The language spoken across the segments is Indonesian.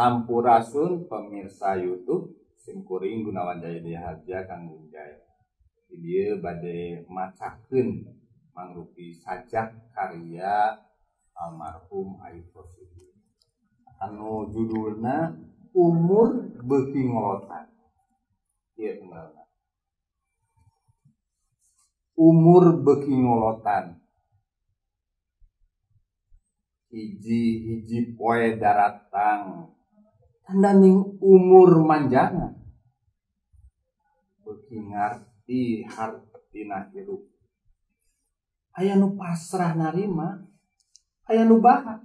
ampurasul pemirsa YouTube singkuring Gunawangung badai macai saja karya almarhum anu judulnya umur bekingtan umur bekingulotan jijihiji koe daratan ning umur manjangan beki ngerti hartina hidup. aya nu pasrah narima aya nu baha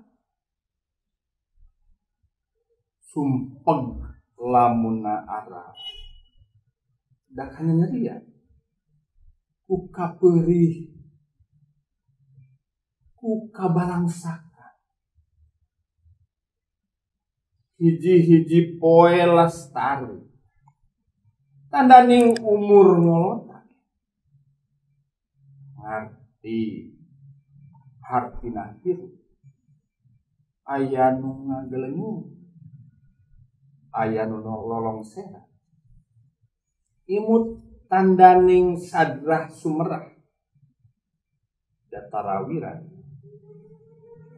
sumpeng lamuna arah da ya neria ku Kuka ku sak. hiji-hiji poe lestari tandaning umur ngolota Arti. Arti nakir. ayanu ngagelengu Ayanu sehat imut tandaning sadrah sumerah datarawiran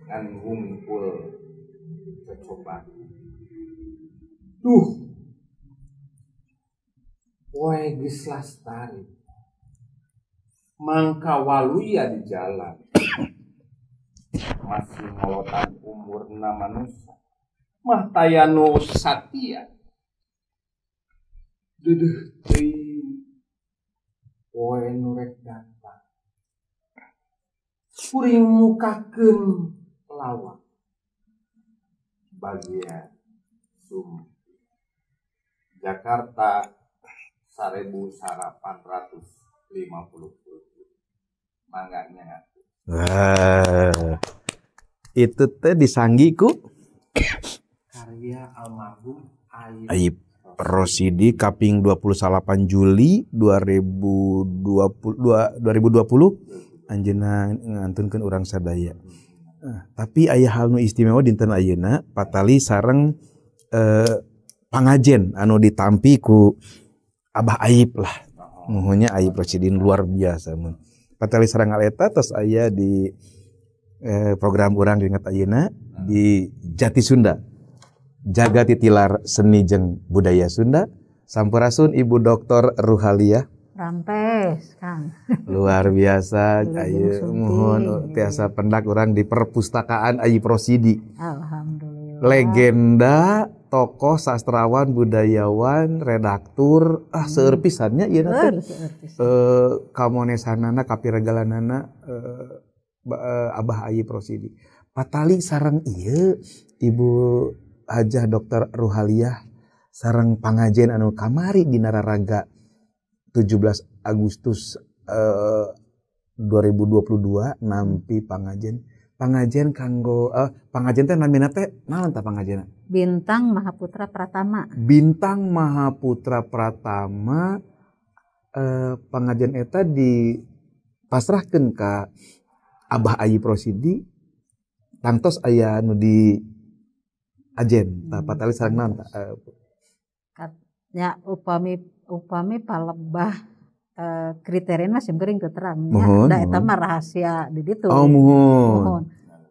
dan humpul kecobaan. Duh. Poe geus lastari. Mangka waluya di jalan. Masih ngolotan umur manusia. Mah tayano satya. Duduh tri Poe nurek datang. Kuring mukakeun lawak. Bagian sumber Jakarta 1850 mangganya Wah. Itu teh disanggiku karya almarhum Aib, Ayub. Rosidi kaping 28 Juli 2020 2020 anjena ngantunkan orang sadaya. Nah, tapi ayah hal nu istimewa dinten ayeuna Patali sareng eh, pangajen anu ditampiku Abah Aib lah nuhunnya Aib Rosidin luar biasa mun patali sarang aleta terus aya di eh, program urang ingat ayeuna di Jati Sunda jaga titilar seni jeng budaya Sunda sampurasun Ibu Dokter Ruhalia. rampes kang. luar biasa Ayu. mohon tiasa pendak orang di perpustakaan Ayi Prosidi alhamdulillah legenda tokoh sastrawan budayawan redaktur ah hmm. seerpisannya ya nanti eh kamonesanana kapiregalanana eh, eh, abah ayi prosidi patali sarang iya ibu hajah dokter ruhaliah sarang pangajen anu kamari di nararaga 17 Agustus e, eh, 2022 nampi pangajen pengajian kanggo eh, pengajian teh namanya teh naon ta pengajian Bintang Mahaputra Pratama Bintang Mahaputra Pratama eh, pengajian eta di pasrahkan ke Abah Ayi Prosidi tangtos aya nu di ajen ta patali sareng naon ta eh, ya upami upami palebah uh, eh, kriteria masih kering terang ya itu mah rahasia di situ oh mohon.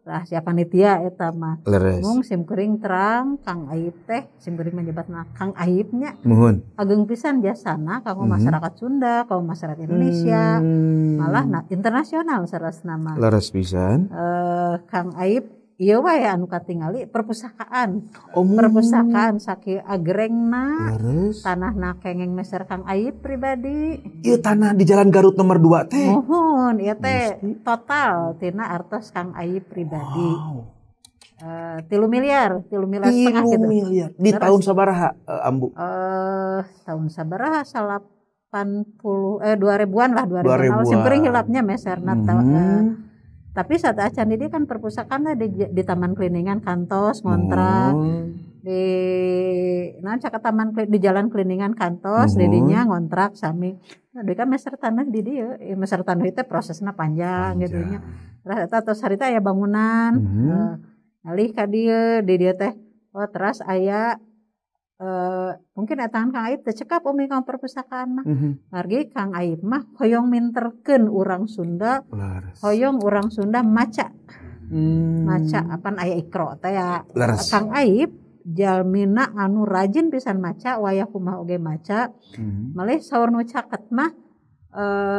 rahasia panitia itu mah mung sim kering terang kang aib teh sim kering nak kang aibnya mohon ageng pisan biasana kamu mm masyarakat Sunda kamu masyarakat Indonesia hmm. malah nah, internasional seras nama leres pisan uh, kang aib Iya wae anu katingali perpustakaan. Oh. Perpustakaan saki agrengna. Terus tanah nakengeng meser Kang Aib pribadi. Iya tanah di Jalan Garut nomor 2 teh. Mohon iya teh total tina artos Kang Aib pribadi. Wow. Uh, tilu miliar, tilu miliar tilu setengah gitu. miliar. Di Terus, tahun sabaraha uh, Ambu? Eh uh, tahun sabaraha salapan puluh eh dua ribuan lah dua ribuan. Awal sih hilapnya meser nata. Hmm. Uh, eh, tapi saat acan ini kan perpustakaan di, di Taman Kliningan, Kantos, Montra. hmm. Oh. Di nah cakap Taman di Jalan Kliningan, Kantos, hmm. Oh. dirinya ngontrak sami. Nah, dia kan meser tanah di dia, ya, meser tanah itu prosesnya panjang, panjang. gitu nya. Terus atau cerita ya bangunan. -hmm. uh, eh, alih kadir di dia teh oh terus ayah Uh, mungkin etaan Kang Aib tercekap umi kang perpustakaan mah. Mm -hmm. Kang Aib mah hoyong minterken urang Sunda. Lares. Hoyong urang Sunda maca. Hmm. Maca apa aya ikro teh ya. Kang Aib jalmina anu rajin pisan maca wayah kumah oge maca. Mm -hmm. Malih saur nu caket mah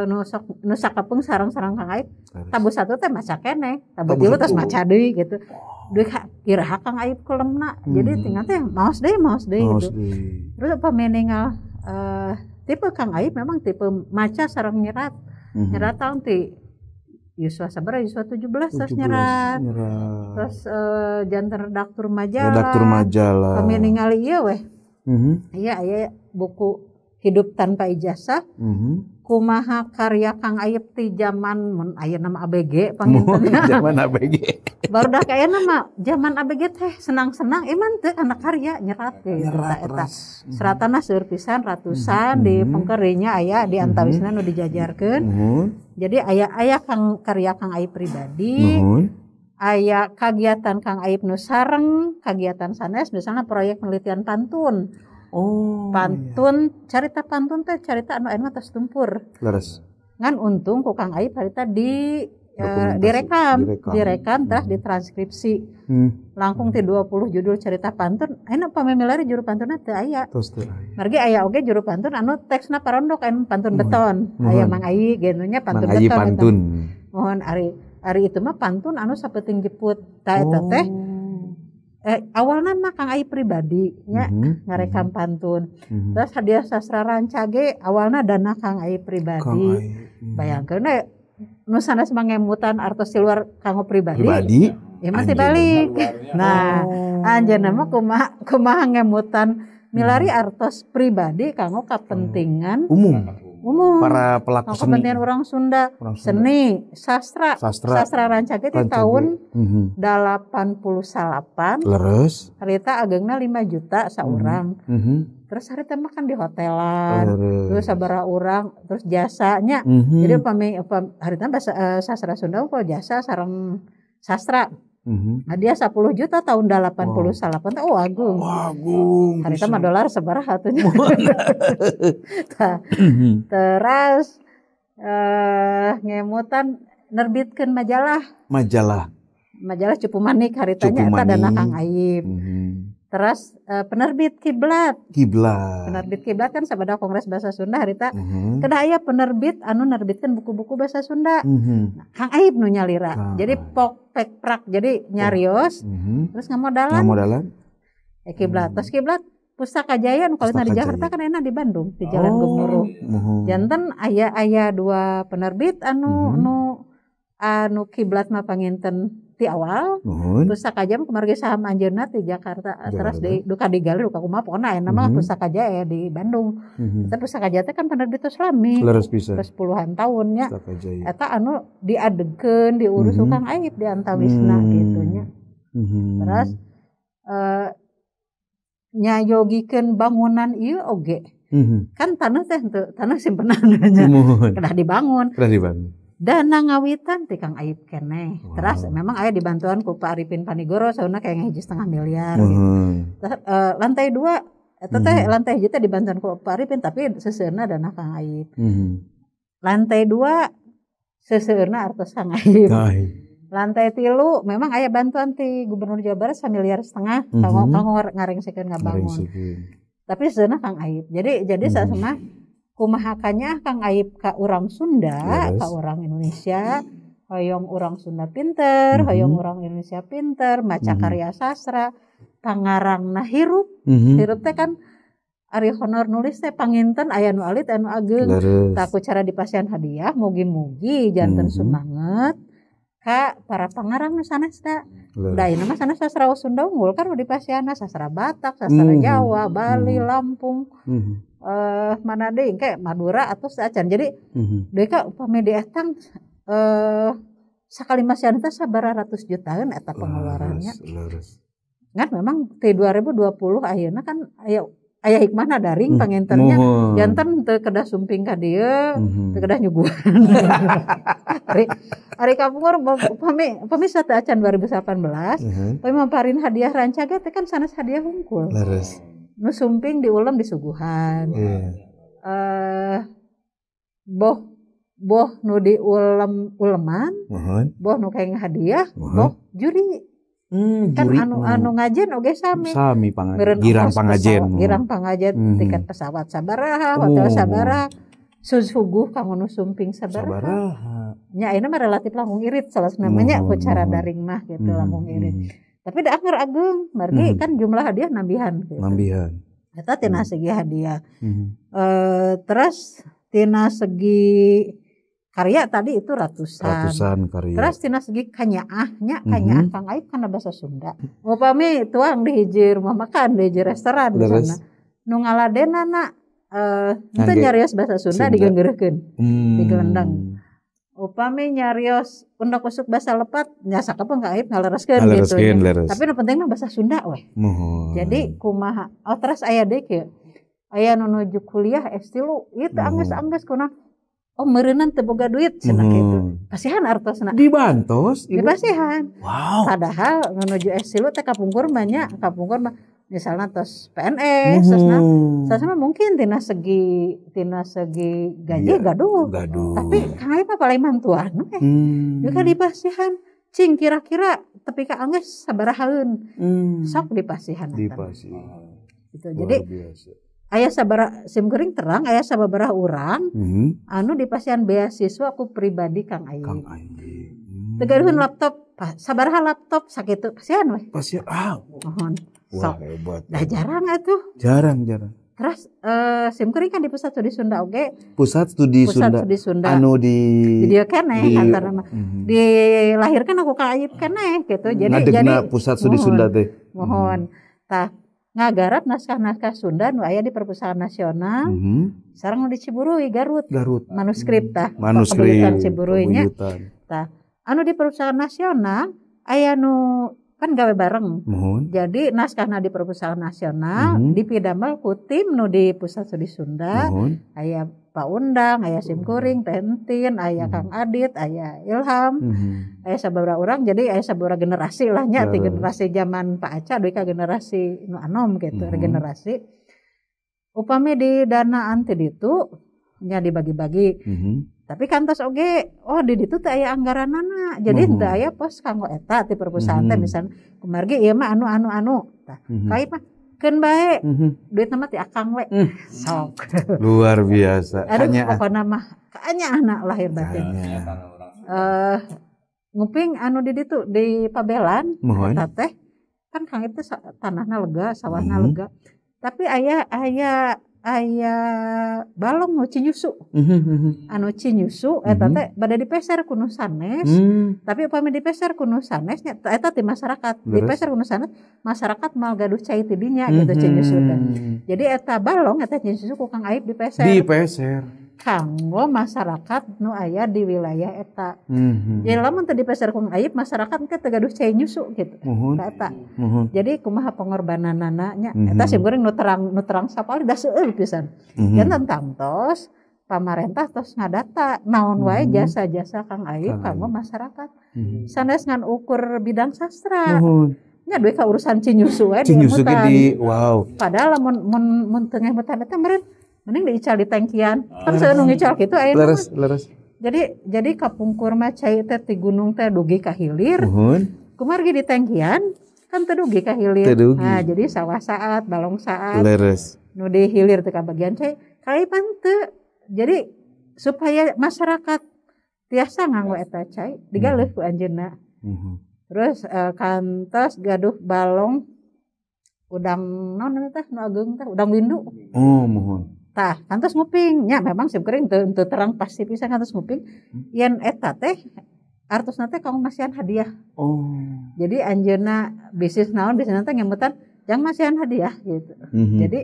nusa eh, nusa kapung sarang-sarang Kang Aib tabu satu teh maca kene tabu dua terus maca deh gitu duit kira Kang Aib nak hmm. jadi tinggal teh maos deh maos deui gitu deh. terus apa meninggal uh, eh, tipe Kang Aib memang tipe maca sarang nyerat hmm. nyerat tahun ti Yuswa sabara Yuswa 17, 17 terus nyerat, nyerat. terus uh, eh, jantan redaktur majalah redaktur ya, majalah mhm. iya weh Iya, mm -hmm. iya buku hidup tanpa ijazah mm -hmm. kumaha karya Kang Ayep di zaman mun aya nama ABG pangintennya zaman ABG baru dah kayak nama zaman ABG teh senang-senang iman teh anak karya nyerat ya nyerat eta mm-hmm. seratana seur pisan ratusan mm -hmm. di pengkerinya aya di mm-hmm. antawisna nu dijajarkeun mm -hmm. jadi aya aya Kang karya Kang Ayep pribadi mm -hmm. Ayah kegiatan Kang Aib Nusareng, kegiatan sanes misalnya proyek penelitian pantun. Oh. Pantun, iya. pantun teh cerita anu anu atas tumpur, Leres. Ngan untung kok Kang Ayi carita di uh, eh, direkam, direkam, direkam hmm. terus ditranskripsi. Hmm. Langkung ti 20 judul cerita pantun, enak pamemilari juru pantunna teu aya. Tos teu aya. Margi aya oge juru pantun anu teksna parondok anu pantun Mohon. beton. Aya Mang Ayi, genunya pantun Mang beton. Pantun. Mohon ari ari itu mah pantun anu sapeting jeput. Tah eta oh. teh eh, awalnya mah Kang Ai pribadi ya mm-hmm. Mhm, ngarekam pantun. Mm-hmm. Terus hadiah sastra rancage awalnya dana Kang Ai pribadi. Bayangkan, Mm-hmm. bayangkan eh nusana sanes mutan artos di luar kanggo pribadi. Pribadi. Ya masih balik. Nah, oh. anjir mah kumaha kumaha ngemutan milari mhm. artos pribadi kanggo kepentingan umum umum. Para pelaku nah, seni. orang Sunda, orang Sunda. seni, sastra, sastra, sastra Rancage di tahun mhm. delapan puluh salapan, mhm. Mhm. Terus harita agengnya lima juta seorang. Mm -hmm. Terus harita makan di hotelan, Leres. terus sabara orang, terus jasanya. Mm -hmm. Jadi pami, pam, harita bahasa uh, sastra Sunda kok jasa sarang sastra. -hmm. dia 10 juta tahun delapan 88 wow. oh agung. Wah, agung. Hari mah dolar sebar tuh. Mm-hmm. Terus eh ngemutan nerbitkan majalah. Majalah. Majalah Cupu Manik haritanya ada dana Kang Aib. Mm -hmm. Terus uh, penerbit kiblat. Kiblat. Penerbit kiblat kan sabada Kongres Bahasa Sunda harita. Uh mm-hmm. -huh. Kan penerbit anu nerbitkan buku-buku bahasa Sunda. Uh mm-hmm. nah, -huh. Kang Aib nu nyalira. Jadi pok pek prak jadi nyarios. Uh mm-hmm. -huh. Terus ngamodalan. Ngamodalan. Eh kiblat. Uh -huh. Terus kiblat Pustaka Jaya kalau di Jakarta kan enak di Bandung di Jalan oh. Gemuruh. Uh -huh. Janten ayah-ayah dua penerbit anu uh -huh. nu anu kiblat mah panginten di awal Mohon. pusaka jam kemarga saham anjeunna di Jakarta eh, terus di duka di galer duka kumaha pokona aya nama mm -hmm. pusaka jaya ya, di Bandung mm -hmm. pusaka jaya itu kan penerbit Islami leres pisan terus puluhan tahunnya eta anu diadegkeun diurus mm -hmm. tukang aib di antawisna mm -hmm. gitu nya mm -hmm. terus uh, nyayogikeun bangunan ieu oge mm -hmm. kan tanah teh tanah simpenannya kedah dibangun kedah dibangun dana ngawitan kang aib kene wow. terus memang ayah dibantuan ku Pak Arifin Panigoro sauna kayak ngaji setengah miliar hmm. gitu. Terus uh, eh, lantai dua eta teh mm. lantai hiji dibantuan ku Pak Arifin tapi seuseurna dana kang aib. Hmm. Lantai dua seuseurna artis kang aib. Lantai tilu memang ayah bantuan ti Gubernur Jawa Barat miliar setengah mm -hmm. kanggo ngareng ngabangun. Tapi seuseurna kang aib. Jadi jadi mm. sasema kumahakannya kang aib ka orang Sunda yes. ka orang Indonesia hoyong orang Sunda pinter mm -hmm. hoyong orang Indonesia pinter maca mm -hmm. karya sastra pangarang nah hirup mm -hmm. hirup teh kan Ari honor nulis teh panginten aya nu alit anu ageng. Takut cara dipasian hadiah mugi-mugi jantan mm -hmm. sumanget ka para pangarang di sana Da ieu ini sanasna sastra Sunda unggul kan di Pasiana sastra Batak, sastra mm. Jawa, hmm. Bali, mm. Lampung. Mm. Uh, mana deh kayak Madura atau seacan jadi mm -hmm. media kak upami di etang uh, eh, sekali masih ada sabar ratus jutaan eta pengeluarannya laras, kan memang t 2020 akhirnya kan ayo ayah hikmahna daring hmm. pangenternya mm. jantan teu kedah sumping ka dieu mm. teu kedah nyuguhan ari ari kapungkur pami pami satu acan 2018 -hmm. pami mamparin hadiah rancaga teh kan sanes hadiah hungkul leres nu sumping di suguhan, yeah. Iya. uh, boh boh nu ulem uleman boh nu kayak hadiah boh juri Hmm, kan juri, anu anu ngajen oge sami. Sami pangajen. Girang pangajen. Girang pangajen hmm. tiket pesawat sabaraha, hotel oh. sabaraha. Sus huguh kang nu sumping sabaraha. Sabaraha. Nya ieu mah relatif langkung irit salah namanya oh, cara daring mah gitu hmm. langkung irit. Hmm. Tapi da anger agung, margi hmm. kan jumlah hadiah nambihan gitu. Nambihan. Eta tina hmm. segi hadiah. Hmm. E, terus tina segi karya tadi itu ratusan. Ratusan karya. Terus tina segi kanyaahnya kanya mm -hmm. kang aib karena bahasa Sunda. Upami tuang dihijir mau makan dihijir restoran di sana. Nu ngaladena uh, eh, itu nyarios bahasa Sunda, Sunda. digenggereukeun. Hmm. Digelendang. Upami nyarios undak usuk bahasa lepat nyasa apa kang aib ngalereskeun gitu. Ya. Leres. Tapi yang penting bahasa Sunda weh. Mohon. Jadi kumaha. Oh terus ayah dek kieu. Ayah kuliah S3 itu angges-angges kuna Oh merenan teboga duit senang hmm. itu. Pasihan artos Di Bantos? dibasihan. Ya, di Wow. Padahal menuju es silu teh kapungkur banyak. Kapungkur mah misalnya tos PNS, hmm. sosna, mungkin tina segi tina segi gaji ya, gaduh. Gaduh. Tapi kang apa paling mantuan. Eh. Hmm. Juga di Cing kira-kira tapi kak angges sabarahan. Hmm. Sok di pasihan. Di Itu jadi. Biasa ayah sabar sim kering terang ayah sababara orang hmm. anu di pasien beasiswa aku pribadi Kang Ayi. Kang Ayi. Hmm. Tegaruhin laptop, sabaraha laptop tuh pasian weh. Pasien. ah. Mohon. Wah, so, hebat. Dah jarang atuh. Jarang, jarang. Terus uh, SIM kering kan di pusat studi Sunda oke. Okay? Pusat studi pusat Sunda. Studi Sunda. Anu di video kene di, antara mah. Mm-hmm. Dilahirkan aku ka kene gitu. Jadi Ngadegna jadi pusat studi mohon, Sunda teh. Mohon. Mm-hmm. Tah ngagarap naskah-naskah Sunda nu aya di perpustakaan nasional. Mm -hmm. Sarang di Ciburuy Garut. Garut. Manuskrip tah. Mhm. Manuskrip. Ciburui nya. Tah. Anu di perpustakaan nasional aya nu kan gawe bareng. Mohon. Jadi naskahna di perpustakaan nasional, mm -hmm. di Pidambal Kutim nu di Pusat Studi Sunda, Mohon. aya Pak Undang, aya Simkuring, Pentin, aya mm -hmm. Kang Adit, aya Ilham, mm -hmm. aya sabara orang, jadi aya sabara generasi lah nya, ti generasi zaman Pak Aca deui ka generasi nu anom gitu, mm -hmm. regenerasi. Upami di dana anti ditu nya dibagi-bagi. Mm -hmm tapi kantos oge oh di itu tuh aya anggaran nana jadi mm -hmm. aya pos kanggo eta di perpustakaan teh mm -hmm. misalnya kemarin iya mah anu anu anu tah mm -hmm. mah ken baik mm -hmm. duit nama ti akang we mm. sok luar biasa aduh hanya... apa nama, kanya anak lahir batin eh uh, nguping anu di itu di pabelan eta teh kan kang itu tanahnya lega sawahnya mm -hmm. lega tapi ayah ayah aya balong ngoci nyusu mhm, mhm. anu ci nyusu eta mhm. teh di dipeser kuno sanes hmm. tapi upami dipeser kuno sanes eta ti masyarakat dipeser kuno sanes masyarakat mal gaduh cai tidinya gitu ci nyusu jadi eta balong eta nyusu ku kang aib dipeser dipeser kanggo masyarakat nu ayah di wilayah eta mm-hmm. jadi lamun tadi pasar kung aib masyarakat kita tegaduh cai nyusu gitu Mm-hmm. eta Mm-hmm. jadi kumaha pengorbanan nananya mm-hmm. eta mhm. sih goreng nu terang nu terang sapal da seueur pisan mm-hmm. Jantan tangtos pamarentah tos ngadata naon wae mhm. jasa-jasa kang aib kanggo masyarakat mm-hmm. sanes ngan ukur bidang sastra uhun nya urusan cinyusu wae di gede, Wow. Padahal mon mun mun tengah bertanda eta mending diical di tangkian ah. kan saya nunggu ical gitu ayo leres leres jadi jadi kapungkur mah cai teh di gunung teh dugi ke hilir uhun. kumargi di tangkian kan tedugi ke hilir tedugi. nah jadi sawah saat balong saat leres nu di hilir teh ka bagian cai kali pante jadi supaya masyarakat tiasa nganggo eta cai digalih ku anjeunna uhum. terus uh, kantos gaduh balong udang non teh nu agung teh udang windu oh mohon Tah, kantos nguping. Ya memang sih tuh untuk terang pasti bisa kantos nguping. Hmm? yang eta teh artos nate kamu masih an hadiah. Oh. Jadi anjena bisnis naon bisnis nanti ngemutan yang masih an hadiah gitu. Mm-hmm. Jadi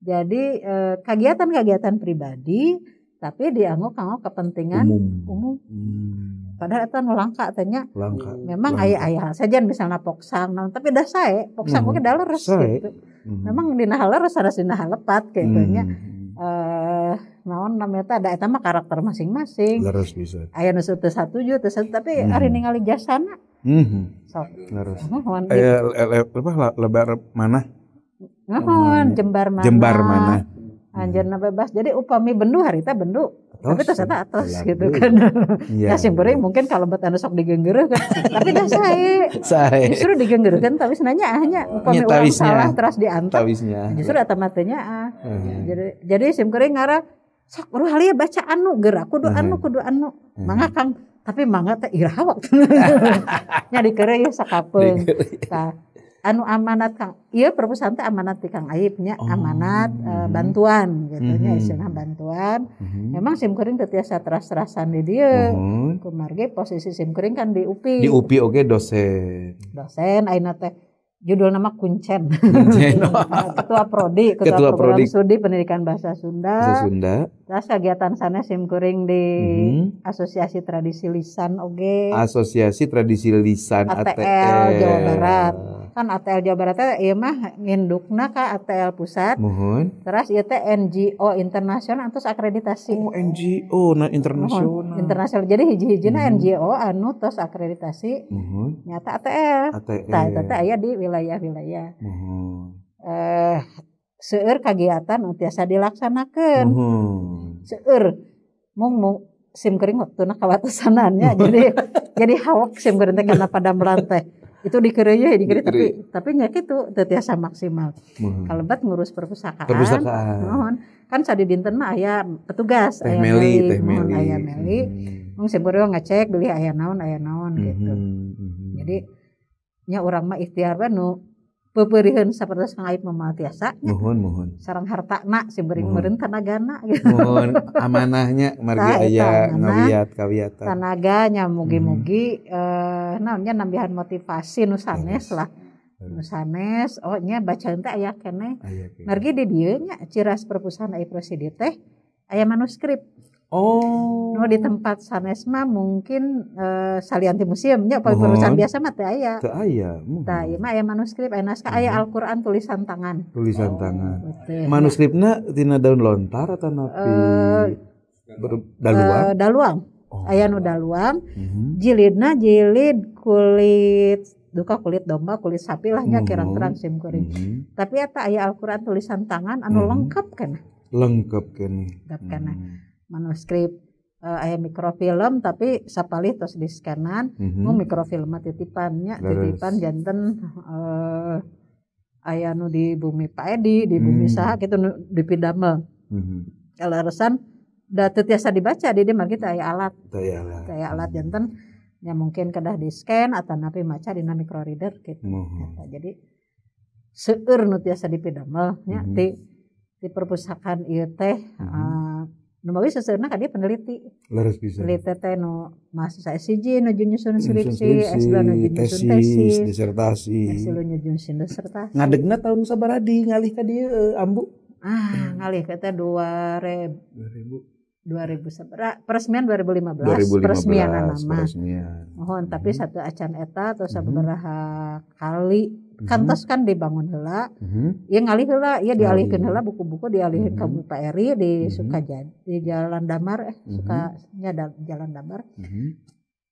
jadi eh, kegiatan-kegiatan pribadi tapi dianggo kamu kepentingan umum. umum. Hmm. Padahal itu langka, tanya. Langka. Memang ayah-ayah saja misalnya poksang nah, tapi dah saya poksang hmm. mungkin dah leres gitu. Hmm. Memang di leres harus dina lepat kayaknya. Mhm. Hmm naon namanya teh ada eta mah karakter masing-masing. harus bisa. Aya nu satu satuju teu satu tapi hmm. ari ningali jasana. harus. Mhm. leres. Aya gitu. lebar mana? Ngahon, hmm. jembar mana? Jembar mana? Anjirna hmm. bebas. Jadi upami bendu itu bendu. Tapi tos atas gitu kan. Iya, ya sing mungkin kalau bet anu sok digenggereuh kan. tapi dah sae. Sae. Justru digenggereuh kan tapi senanya ahnya iya, upami urang salah terus diantar. Justru eta mah ah. Hmm. Jadi jadi sih beuring ngarah sok lu halia baca anu gerak kudu anu mhm. kudu anu hmm. mangga kang tapi mangga teh iraha waktu kere ya sakapeung anu amanat kang iya perpustakaan teh amanat di kang aibnya oh. amanat e, bantuan gitu nya hmm. bantuan hmm. memang sim kering teu tiasa teras-terasan di dia hmm. kumargi posisi sim kering kan di UPI di UPI oke okay, dosen dosen aina teh judul nama Kuncen. Kuncen. ketua prodi, ketua, ketua program prodi. studi pendidikan bahasa Sunda. Bahasa Sunda. Terus nah, kegiatan sana sim kuring di hmm. Asosiasi Tradisi Lisan oke Okay. Asosiasi Tradisi Lisan ATL, ATL Jawa Barat. Kan ATL Jawa Barat itu iya mah ngindukna ka ATL pusat. Mohon. Terus ieu teh NGO internasional terus akreditasi. Oh, NGO nah internasional. Internasional. Jadi hiji-hijina hmm. NGO anu terus akreditasi. Mohon. Nyata ATL. ATL. Tah eta di wilayah-wilayah. Mohon. Eh seueur kegiatan, nu tiasa dilaksanakeun. Hmm. Seueur mung sim kering waktuna kawatusanannya jadi jadi hawak sim kering teh karena pada melantai. Itu dikereuyeuh dikerja tapi tapi nggak gitu tetiasa tiasa maksimal. kalau hmm. Kalebat ngurus perpustakaan. Perpustakaan. Mohon kan sadi dinten mah ayah petugas teh meli, meli, teh meli. Aya meli. Hmm. Mung sim kering ngecek beli ayah naon ayah naon gitu. Hmm, jadi nya orang mah ikhtiar banget nu peperihan seperti ngaib memang tiasa ya. mohon mohon sarang harta nak sebering meren tanagana gitu. mohon amanahnya margi ayah ngawiat kawiatan tanaganya hmm. mugi-mugi hmm. eh naonnya nambihan motivasi nusanes lah nusanes oh nya baca ente ayah kene margi di dia nya ciras perpustakaan ayah prosidi teh ayah manuskrip Oh. No, oh, di tempat sanesma mungkin uh, salianti museumnya kalau uh perusahaan biasa mah teh aya. Teh aya. uh aya mah aya manuskrip, aya eh, naskah, aya uh-huh. Al-Qur'an tulisan tangan. Tulisan oh, tangan. Betul. Manuskripna tina daun lontar atau napi? Uh, Ber- daluang. Uh, daluang. Oh. Aya nu daluang. Uh-huh. Jilidna jilid kulit duka kulit domba kulit sapi lahnya kirang-kirang uh-huh. sim kuring tapi eta aya Al-Qur'an tulisan tangan anu lengkap kan lengkap kana lengkap kana manuskrip uh, ayah mikrofilm tapi sapali terus di scanan mm -hmm. Oh, mikrofilm titipannya titipan jantan uh, ayah nu di bumi Pak Edi di bumi mm. saha gitu nu, di mhm. kalau mm -hmm. alasan da dibaca di dia kita gitu, ayah alat kayak alat, ayah alat mhm. jantan yang mungkin kedah di scan atau napi maca di micro reader gitu mm -hmm. jadi seueur nu tiasa di mm -hmm. ti di perpustakaan ieu teh mm -hmm. uh, Nabawi seseurna kan dia peneliti. Leres bisa. Peneliti teh nu mahasiswa SCJ nu nyusun skripsi, S2 nu nyusun tesis, disertasi. S2 nu nyusun disertasi. Ngadegna tahun sabaradi ngalih ke dia eh, ambu. Ah, ngalih ka teh 2000 2000 2000 peresmian 2015, 2015 peresmianan nama. Peresmian. Mohon tapi hmm. satu acan eta atau hmm. sabaraha kali kantos mhm. kan dibangun hela mm -hmm. yang ngalih hela ya dialihkan hela buku-buku dialihin mm -hmm. ke mhm. Pak Eri di mm -hmm. di Jalan Damar eh mm -hmm. da, Jalan Damar mm -hmm.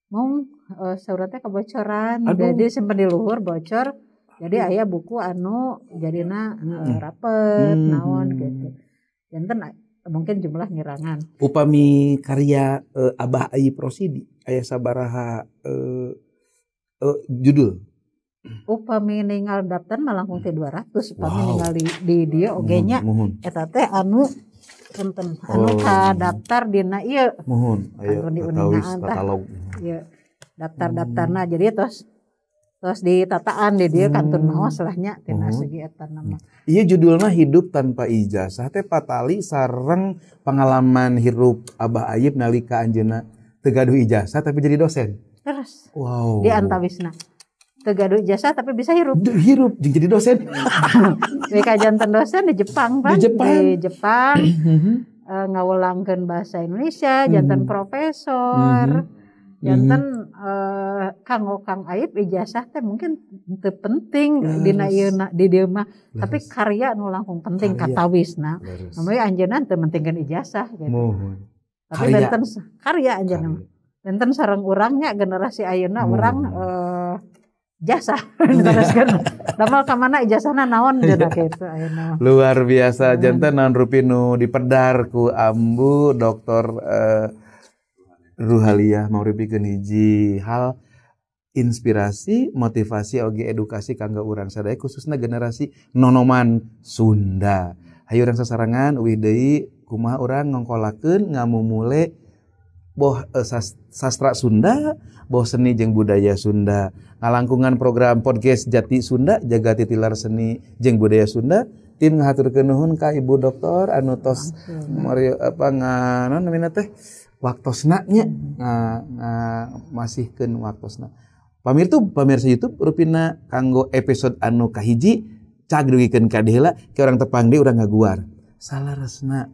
mau uh, eh, suratnya kebocoran Aduh. jadi sempat di luhur bocor jadi ayah buku anu jadina uh, rapet mm -hmm. naon gitu jantan eh, mungkin jumlah ngirangan upami karya uh, Abah Ayi Prosidi ayah sabaraha uh, uh, judul Hmm. upami ningal daftar malangkung teh 200 hmm. upami wow. ningal di, di dia oge nya eta teh anu punten anu oh. ka daftar dina ieu iya. muhun anu di undangan tah ieu daftar-daftarna hmm. jadi terus terus tataan di dia hmm. kantun maos lah tina hmm. segi eta nama iya judulnya hidup tanpa ijazah teh patali sareng pengalaman hirup abah ayib nalika anjena tegaduh ijazah tapi jadi dosen terus wow di antawisna kegaduh jasa tapi bisa hirup. Hirup jadi dosen. Mereka jantan dosen di Jepang, Pak. Di Jepang. Di Jepang. uh, mhm. eh, ngawulangkeun bahasa Indonesia, jantan hmm. profesor. Hmm. Jantan hmm. uh, kanggo Kang Aib ijazah teh mungkin teu penting yes. dina ieu di dieu mah, tapi karya nu langkung kata Wisna. Namanya anjeunna teu mentingkeun ijazah gitu. Mohon. Tapi karya. benten karya anjeunna. Benten sareng orangnya generasi ayeuna urang uh, jasa damel ka mana ijasana naon iya. jeung kitu luar biasa jantan naon rupi nu dipedar ku ambu dokter eh, mau ribi hiji hal inspirasi, motivasi oge edukasi kangga urang sadaya khususnya generasi nonoman Sunda. Hayu urang sasarangan uwi deui kumaha urang ngongkolakeun ngamumule boh eh, sastra Sunda, boh seni jeng budaya Sunda. Ngalangkungan program podcast Jati Sunda jaga titilar seni jeng budaya Sunda tim ngatur kenuhun ka Ibu Doktor anu tos Mario apa nganon namina teh waktu senaknya, masih hmm. nga waktu senak. Pamir tuh pamirsa YouTube rupina kanggo episode anu kahiji cag kenka ka ke orang tepang dia urang ngaguar. Salah resna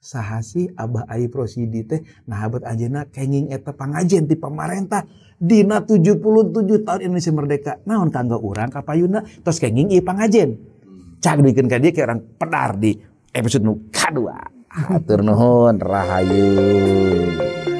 sahasi Abah ayi Prosidi teh aja ajena kenging eta pangajen di pemerintah dina 77 tahun Indonesia merdeka naon kanggo urang kapayuna terus kenging ieu pangajen hmm. cak bikin ka dia kayak orang pedar di episode nu kadua hatur nuhun rahayu